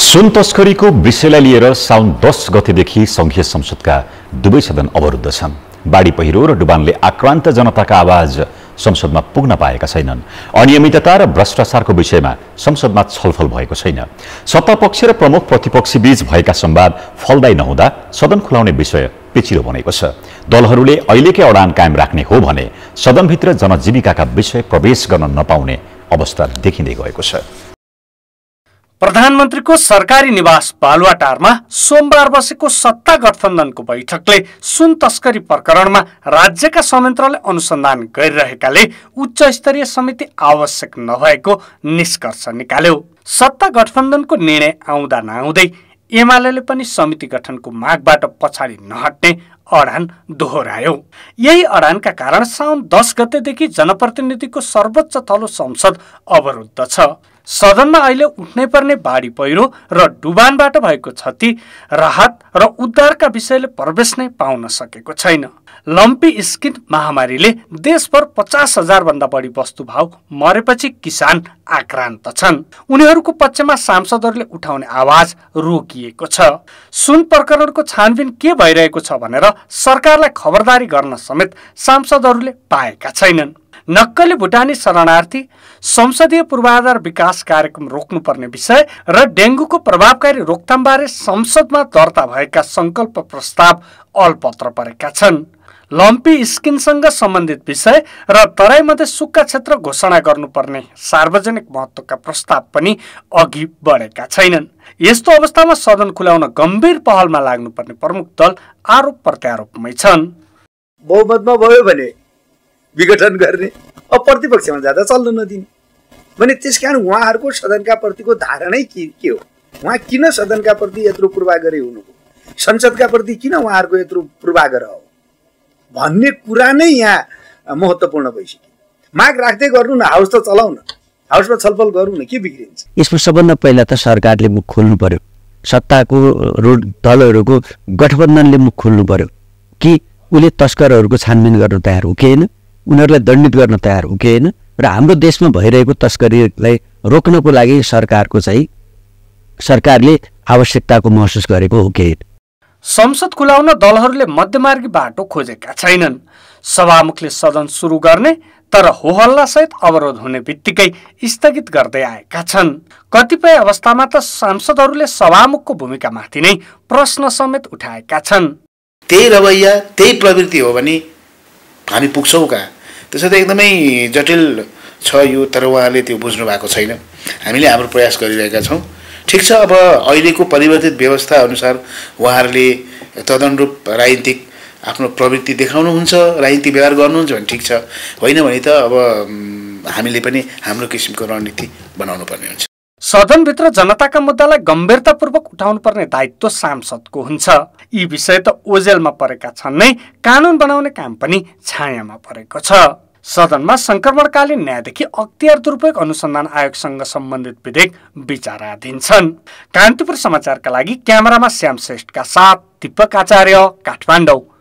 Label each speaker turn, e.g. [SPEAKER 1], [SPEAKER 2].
[SPEAKER 1] सुन तस्करीको विषयलाई लिएर साउन दस गतेदेखि संघीय संसदका दुवै सदन अवरुद्ध छन् बाढी पहिरो र डुबानले आक्रान्त जनताका आवाज संसदमा पुग्न पाएका छैनन् अनियमितता र भ्रष्टाचारको विषयमा संसदमा छलफल भएको छैन सत्तापक्ष र प्रमुख प्रतिपक्षी भएका संवाद फलदायी नहुँदा सदन खुलाउने विषय पेचिलो बनेको छ दलहरूले अहिलेकै अडान कायम राख्ने हो भने सदनभित्र जनजीविका विषय प्रवेश गर्न नपाउने अवस्था देखिँदै गएको छ
[SPEAKER 2] प्रधानमन्त्रीको सरकारी निवास बालुवाटारमा सोमबार बसेको सत्ता गठबन्धनको बैठकले सुन तस्करी प्रकरणमा राज्यका संयन्त्रले अनुसन्धान गरिरहेकाले उच्च स्तरीय समिति आवश्यक नभएको निष्कर्ष निकाल्यो सत्ता गठबन्धनको निर्णय आउँदा नआउँदै एमाले पनि समिति गठनको मागबाट पछाडि नहट्ने अडान दोहोऱ्यायो यही अडानका कारण साउन दस गतेदेखि जनप्रतिनिधिको सर्वोच्च तलो संसद अवरुद्ध छ सदनमा अहिले उठ्नै पर्ने बाढी पहिरो र डुबानबाट भएको क्षति राहत र उद्धारका विषयले प्रवेश नै पाउन सकेको छैन लम्पी स्किन महामारीले देशभर पचास हजारभन्दा बढी वस्तुभाव मरेपछि किसान आक्रान्त छन् उनीहरूको पक्षमा सांसदहरूले उठाउने आवाज रोकिएको छ सुन प्रकरणको छानबिन के भइरहेको छ भनेर सरकारलाई खबरदारी गर्न समेत सांसदहरूले पाएका छैनन् नक्कली भुटानी शरणार्थी संसदीय पूर्वाधार विकास कार्यक्रम रोक्नुपर्ने विषय र डेङ्गुको प्रभावकारी रोकथामबारे संसदमा दर्ता भएका सङ्कल्प प्रस्ताव अलपत्र परेका छन् लम्पी स्किनसँग सम्बन्धित विषय र तराईमध्ये सुक्खा क्षेत्र घोषणा गर्नुपर्ने सार्वजनिक महत्त्वका प्रस्ताव पनि अघि बढेका छैनन् यस्तो अवस्थामा सदन खुलाउन गम्भीर पहलमा लाग्नुपर्ने प्रमुख दल आरोप प्रत्यारोपमै छन् बहुमतमा भयो भने विघटन गर्ने प्रतिपक्षमा
[SPEAKER 3] जाँदा चल्न नदिने भने त्यस कारण उहाँहरूको सदनका प्रतिको धारणै के के हो उहाँ किन सदनका प्रति यत्रो पूर्वाग्रही हुनु संसदका प्रति किन उहाँहरूको यत्रो पूर्वाग्रह हो भन्ने कुरा नै यहाँ महत्त्वपूर्ण भइसक्यो माग राख्दै गर्नु न हाउस त चलाउन हाउसमा छलफल गरौँ न के बिग्रिन्छ
[SPEAKER 4] यसको सबभन्दा पहिला त सरकारले मुख खोल्नु पर्यो सत्ताको रोड दलहरूको गठबन्धनले मुख खोल्नु पर्यो कि उसले तस्करहरूको छानबिन गर्न तयार हो कि होइन उनीहरूलाई दण्डित गर्न तयार हो कि होइन र हाम्रो देशमा भइरहेको तस्करीलाई रोक्नको लागि सरकारको चाहिँ सरकारले आवश्यकताको महसुस गरेको हो कि
[SPEAKER 2] संसद खुलाउन दलहरूले मध्यमार्गी बाटो खोजेका छैनन् सभामुखले सदन सुरु गर्ने तर होहल्लासहित अवरोध हुने बित्तिकै स्थगित गर्दै आएका छन् कतिपय अवस्थामा त सांसदहरूले सभामुखको भूमिकामाथि नै प्रश्न समेत उठाएका छन्
[SPEAKER 3] त्यही रवैया
[SPEAKER 2] त्यही प्रवृत्ति हो भने हामी पुग्छौँ कहाँ त्यसो त एकदमै जटिल
[SPEAKER 3] छ यो तर उहाँले त्यो बुझ्नु भएको छैन हामीले हाम्रो प्रयास गरिरहेका छौँ ठिक छ अब अहिलेको परिवर्तित व्यवस्था अनुसार उहाँहरूले तदनरूप राजनीतिक आफ्नो प्रवृत्ति देखाउनुहुन्छ राजनीति व्यवहार गर्नुहुन्छ भने ठिक छ होइन भने त अब
[SPEAKER 2] हामीले पनि हाम्रो किसिमको रणनीति बनाउनु पर्ने हुन्छ सदनभित्र जनताका मुद्दालाई गम्भीरतापूर्वक उठाउनु पर्ने दायित्व सांसदको हुन्छ यी विषय त ओजेलमा परेका छन् नै कानुन बनाउने काम पनि छायामा परेको छ सदनमा संक्रमणकालीन न्यायदेखि अख्तियार दुरुपयोग अनुसन्धान आयोगसँग सम्बन्धित विधेयक विचाराधीन छन् कान्तिपुर समाचारका लागि क्यामेरामा श्याम श्रेष्ठका साथ दीपक आचार्य काठमाडौँ